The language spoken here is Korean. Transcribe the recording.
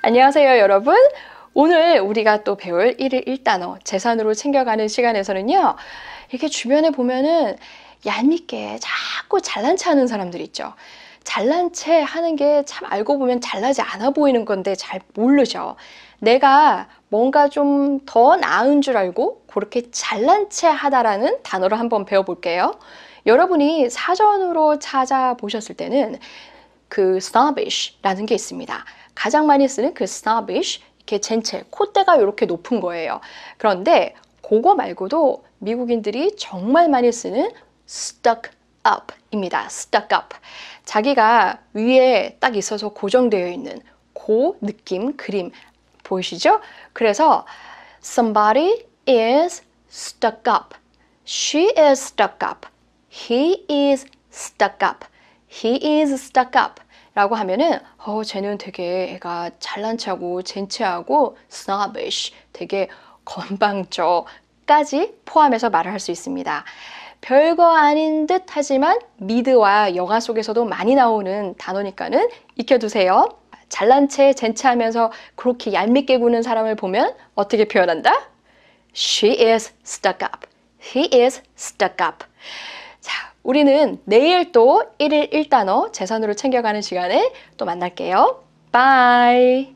안녕하세요 여러분 오늘 우리가 또 배울 1일 1단어 재산으로 챙겨가는 시간에서는요 이렇게 주변에 보면은 얄밉게 자꾸 잘난 체 하는 사람들 있죠 잘난 체 하는 게 참 알고 보면 잘나지 않아 보이는 건데 잘 모르죠 내가 뭔가 좀 더 나은 줄 알고 그렇게 잘난 체 하다라는 단어를 한번 배워볼게요 여러분이 사전으로 찾아보셨을 때는 그 snobish라는 게 있습니다 가장 많이 쓰는 그 snobbish 이렇게 젠체 콧대가 이렇게 높은 거예요. 그런데 그거 말고도 미국인들이 정말 많이 쓰는 stuck up입니다. stuck up. 자기가 위에 딱 있어서 고정되어 있는 그 느낌 그림 보이시죠? 그래서 somebody is stuck up. She is stuck up. He is stuck up. He is stuck up. 라고 하면은 어 쟤는 되게 애가 잘난 체하고 젠체하고 snobbish 되게 건방져까지 포함해서 말을 할 수 있습니다. 별거 아닌 듯 하지만 미드와 영화 속에서도 많이 나오는 단어니까는 익혀두세요. 잘난 체, 젠체하면서 그렇게 얄밉게 구는 사람을 보면 어떻게 표현한다? She is stuck up. He is stuck up. 자, 우리는 내일 또 1일 1단어 재산으로 챙겨가는 시간에 또 만날게요. 바이!